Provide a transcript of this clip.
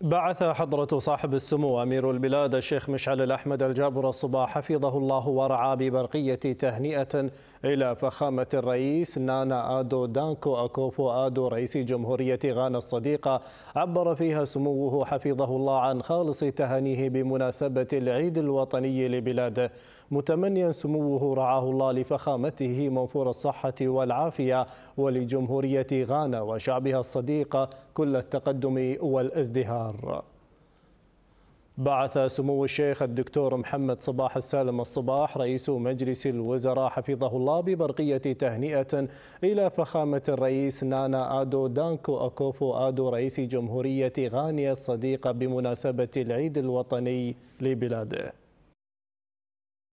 بعث حضرة صاحب السمو أمير البلاد الشيخ مشعل الأحمد الجابر الصباح حفظه الله ورعى ببرقية تهنئة إلى فخامة الرئيس نانا آدو دانكو أكوفو آدو رئيس جمهورية غانا الصديقة عبر فيها سموه حفظه الله عن خالص تهانيه بمناسبة العيد الوطني لبلاده متمنيا سموه رعاه الله لفخامته منفور الصحة والعافية ولجمهورية غانا وشعبها الصديقة كل التقدم والازدهار الأنهار بعث سمو الشيخ الدكتور محمد صباح السالم الصباح رئيس مجلس الوزراء حفظه الله ببرقية تهنئة إلى فخامة الرئيس نانا آدو دانكو أكوفو آدو رئيس جمهورية غانيا الصديقة بمناسبة العيد الوطني لبلاده